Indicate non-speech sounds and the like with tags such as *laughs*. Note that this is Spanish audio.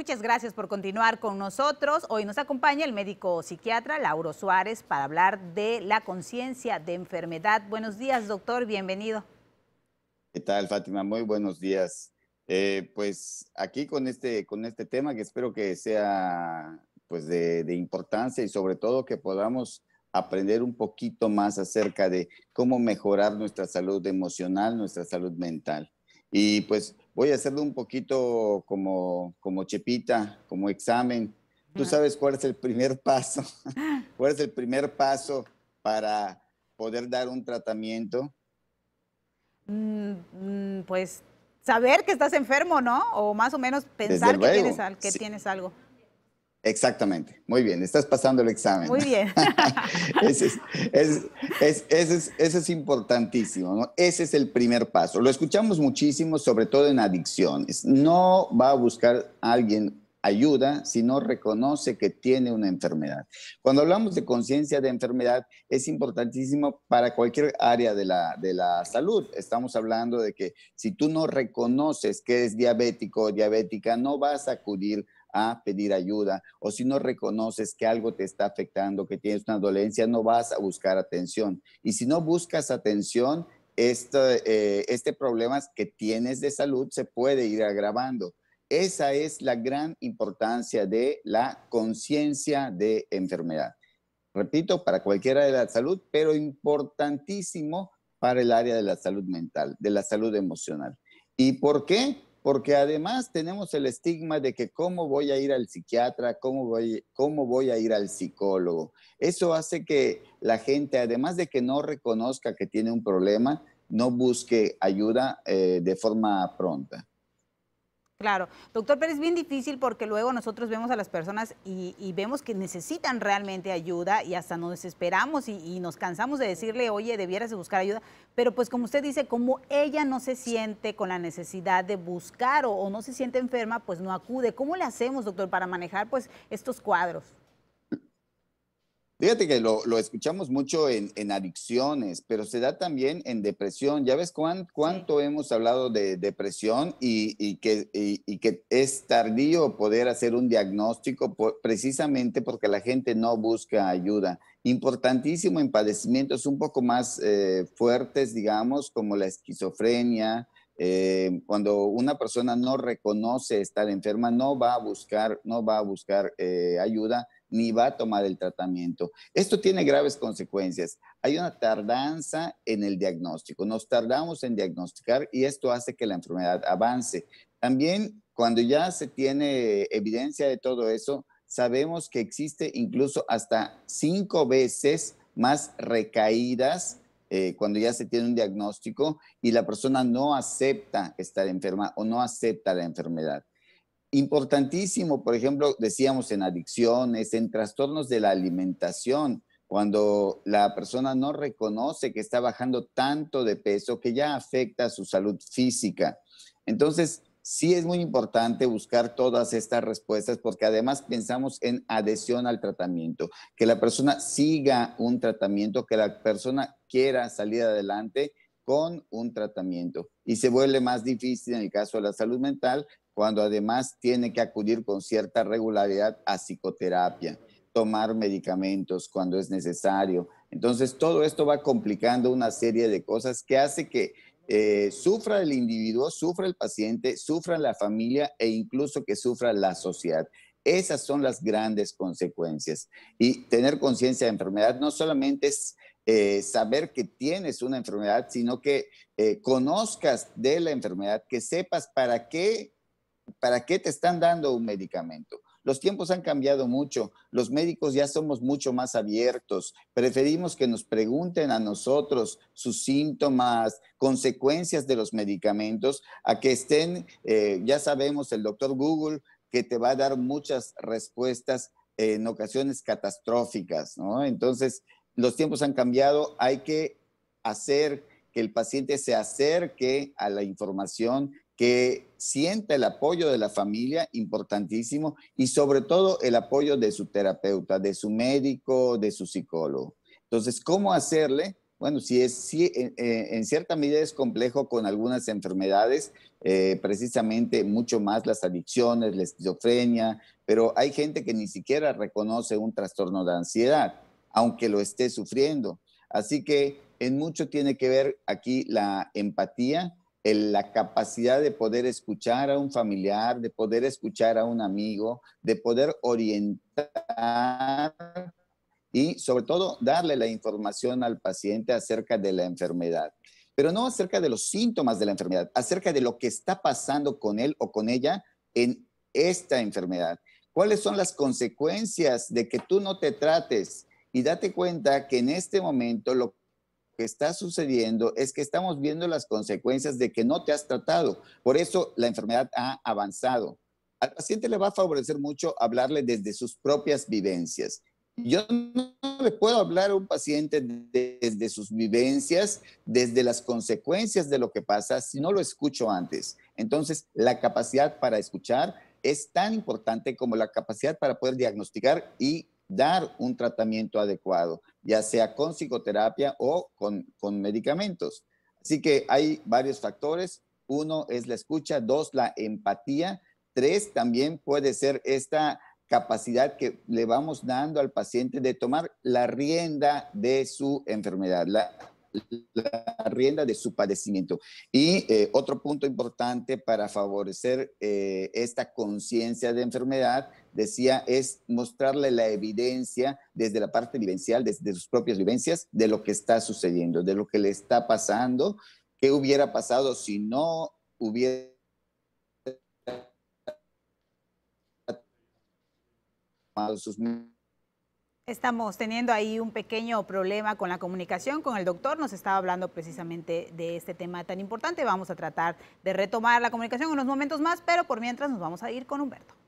Muchas gracias por continuar con nosotros. Hoy nos acompaña el médico psiquiatra Lauro Suárez para hablar de la conciencia de enfermedad. Buenos días, doctor, bienvenido. ¿Qué tal, Fátima? Muy buenos días. Eh, pues aquí con este, con este tema que espero que sea pues de, de importancia y sobre todo que podamos aprender un poquito más acerca de cómo mejorar nuestra salud emocional, nuestra salud mental. Y pues voy a hacerlo un poquito como, como chepita, como examen. Tú sabes cuál es el primer paso, *laughs* cuál es el primer paso para poder dar un tratamiento. Mm, mm, pues saber que estás enfermo, ¿no? O más o menos pensar que, tienes, que tienes algo. Exactamente, muy bien, estás pasando el examen. Muy bien. *laughs* ese, es, importantísimo, ¿no? Ese es el primer paso. Lo escuchamos muchísimo, sobre todo en adicciones. No va a buscar a alguien ayuda si no reconoce que tiene una enfermedad. Cuando hablamos de conciencia de enfermedad, es importantísimo para cualquier área de la, de la salud. Estamos hablando de que si tú no reconoces que es diabético o diabética, no vas a acudir a pedir ayuda o si no reconoces que algo te está afectando, que tienes una dolencia, no vas a buscar atención. Y si no buscas atención, este, este problema que tienes de salud se puede ir agravando. Esa es la gran importancia de la conciencia de enfermedad. Repito, para cualquiera de la salud, pero importantísimo para el área de la salud mental, de la salud emocional. ¿Y por qué? porque además tenemos el estigma de que cómo voy a ir al psiquiatra, cómo voy, cómo voy a ir al psicólogo. Eso hace que la gente, además de que no reconozca que tiene un problema, no busque ayuda eh, de forma pronta. Claro, doctor, pero es bien difícil porque luego nosotros vemos a las personas y, vemos que necesitan realmente ayuda y hasta nos desesperamos y, nos cansamos de decirle, oye, debieras de buscar ayuda, pero pues como usted dice, como ella no se siente con la necesidad de buscar o, o no se siente enferma, pues no acude. ¿Cómo le hacemos, doctor, para manejar pues estos cuadros? Fíjate que lo, escuchamos mucho en, adicciones, pero se da también en depresión. Ya ves cuánto hemos hablado de depresión y, que, que es tardío poder hacer un diagnóstico precisamente porque la gente no busca ayuda. Importantísimo en padecimientos un poco más eh, fuertes, digamos, como la esquizofrenia, eh, cuando una persona no reconoce estar enferma, no va a buscar, no va a buscar eh, ayuda ni va a tomar el tratamiento. Esto tiene graves consecuencias. Hay una tardanza en el diagnóstico. Nos tardamos en diagnosticar y esto hace que la enfermedad avance. También cuando ya se tiene evidencia de todo eso, sabemos que existe incluso hasta cinco veces más recaídas eh, cuando ya se tiene un diagnóstico y la persona no acepta estar enferma o no acepta la enfermedad. Importantísimo, por ejemplo, decíamos en adicciones, en trastornos de la alimentación, cuando la persona no reconoce que está bajando tanto de peso que ya afecta a su salud física. Entonces, sí es muy importante buscar todas estas respuestas porque además pensamos en adhesión al tratamiento, que la persona siga un tratamiento, que la persona quiera salir adelante con un tratamiento. Y se vuelve más difícil en el caso de la salud mental cuando además tiene que acudir con cierta regularidad a psicoterapia, tomar medicamentos cuando es necesario. Entonces, todo esto va complicando una serie de cosas que hace que eh, sufra el individuo, sufra el paciente, sufra la familia e incluso que sufra la sociedad. Esas son las grandes consecuencias. Y tener conciencia de enfermedad no solamente es eh, saber que tienes una enfermedad, sino que eh, conozcas de la enfermedad, que sepas para qué, para qué te están dando un medicamento. Los tiempos han cambiado mucho, los médicos ya somos mucho más abiertos, preferimos que nos pregunten a nosotros sus síntomas, consecuencias de los medicamentos, a que estén, eh, ya sabemos, el doctor Google que te va a dar muchas respuestas en ocasiones catastróficas, ¿no? Entonces, los tiempos han cambiado, hay que hacer que el paciente se acerque a la información, que sienta el apoyo de la familia, importantísimo, y sobre todo el apoyo de su terapeuta, de su médico, de su psicólogo. Entonces, ¿cómo hacerle? Bueno, si es, eh, eh, en, cierta medida es complejo con algunas enfermedades, eh, precisamente mucho más las adicciones, la esquizofrenia, pero hay gente que ni siquiera reconoce un trastorno de ansiedad aunque lo esté sufriendo. Así que en mucho tiene que ver aquí la empatía, la capacidad de poder escuchar a un familiar, de poder escuchar a un amigo, de poder orientar y sobre todo darle la información al paciente acerca de la enfermedad pero no acerca de los síntomas de la enfermedad, acerca de lo que está pasando con él o con ella en esta enfermedad. ¿Cuáles son las consecuencias de que tú no te trates? Y date cuenta que en este momento lo que está sucediendo es que estamos viendo las consecuencias de que no te has tratado. Por eso la enfermedad ha avanzado. Al paciente le va a favorecer mucho hablarle desde sus propias vivencias. Yo no le puedo hablar a un paciente desde sus vivencias, desde las consecuencias de lo que pasa, si no lo escucho antes. Entonces, la capacidad para escuchar es tan importante como la capacidad para poder diagnosticar y dar un tratamiento adecuado, ya sea con psicoterapia o con, medicamentos. Así que hay varios factores. Uno es la escucha, dos, la empatía, tres, también puede ser esta capacidad que le vamos dando al paciente de tomar la rienda de su enfermedad, la, rienda de su padecimiento. Y eh, otro punto importante para favorecer eh, esta conciencia de enfermedad decía, es mostrarle la evidencia desde la parte vivencial, desde sus propias vivencias, de lo que está sucediendo, de lo que le está pasando, qué hubiera pasado si no hubiera Estamos teniendo ahí un pequeño problema con la comunicación con el doctor. Nos estaba hablando precisamente de este tema tan importante. Vamos a tratar de retomar la comunicación en unos momentos más, pero por mientras nos vamos a ir con Humberto.